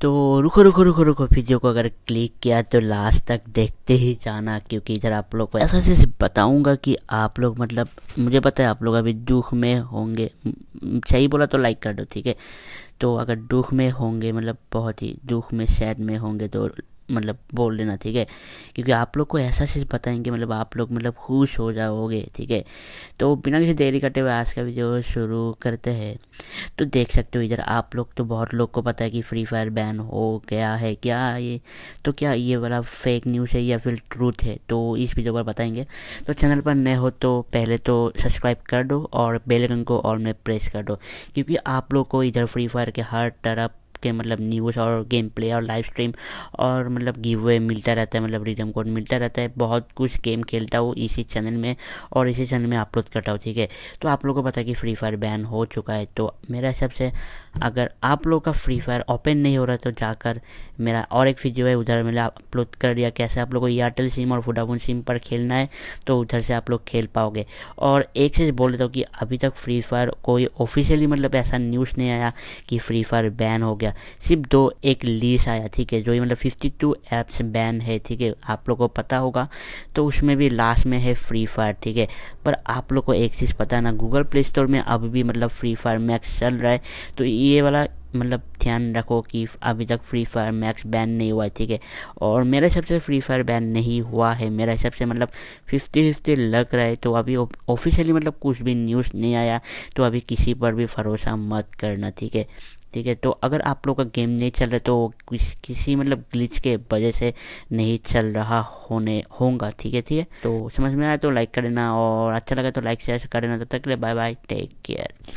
तो रुको रुको रुको रुको वीडियो को अगर क्लिक किया तो लास्ट तक देखते ही जाना क्योंकि इधर आप लोग को ऐसा से बताऊंगा कि आप लोग मतलब मुझे पता है आप लोग अभी दुख में होंगे सही बोला तो लाइक कर दो ठीक है तो अगर दुख में होंगे मतलब बहुत ही दुख में सैड में होंगे तो मतलब बोल देना ठीक है क्योंकि आप लोग को ऐसा चीज़ बताएंगे मतलब आप लोग मतलब खुश हो जाओगे ठीक है तो बिना किसी देरी करते हुए आज का वीडियो शुरू करते हैं तो देख सकते हो इधर आप लोग तो बहुत लोग को पता है कि फ्री फायर बैन हो गया है क्या ये तो क्या ये वाला फेक न्यूज़ है या फिर ट्रूथ है तो इस वीडियो पर बताएंगे तो चैनल पर नए हो तो पहले तो सब्सक्राइब कर दो और बेलकन को ऑल में प्रेस कर दो क्योंकि आप लोग को इधर फ्री फायर के हर तरफ के मतलब न्यूज़ और गेम प्ले और लाइव स्ट्रीम और मतलब गिव वे मिलता रहता है मतलब रिडम कोड मिलता रहता है बहुत कुछ गेम खेलता हूँ इसी चैनल में और इसी चैनल में अपलोड करता हूँ ठीक है तो आप लोगों को पता है कि फ्री फायर बैन हो चुका है तो मेरा हिसाब से अगर आप लोग का फ्री फायर ओपन नहीं हो रहा तो जाकर मेरा और एक वीडियो है उधर मैंने अपलोड कर दिया कैसे आप लोग को एयरटेल सिम और फोडाफोन सिम पर खेलना है तो उधर से आप लोग खेल पाओगे और एक चीज़ बोल देता हूँ कि अभी तक फ्री फायर कोई ऑफिशियली मतलब ऐसा न्यूज़ नहीं आया कि फ्री फायर बैन हो गया गया सिर्फ दो एक लीस आया ठीक है जो ये मतलब फिफ्टी टू ऐप्स बैन है ठीक है आप लोग को पता होगा तो उसमें भी लास्ट में है फ्री फायर ठीक है पर आप लोग को एक चीज़ पता ना गूगल प्ले स्टोर में अब भी मतलब फ्री फायर मैक्स चल रहा है तो ये वाला मतलब ध्यान रखो कि अभी तक फ्री फायर मैक्स बैन नहीं हुआ है ठीक है और मेरे हिसाब से फ्री फायर बैन नहीं हुआ है मेरे हिसाब से मतलब फिफ्टी फिफ्टी लग रहा है तो अभी ऑफिशियली मतलब कुछ भी न्यूज़ नहीं आया तो अभी किसी पर भी भरोसा मत करना ठीक है ठीक है तो अगर आप लोग का गेम नहीं चल रहा तो किस, किसी मतलब ग्लिच के वजह से नहीं चल रहा होने होगा ठीक है ठीक है तो समझ में आया तो लाइक कर देना और अच्छा लगा तो लाइक शेयर कर देना तब तो तक के लिए बाय बाय टेक केयर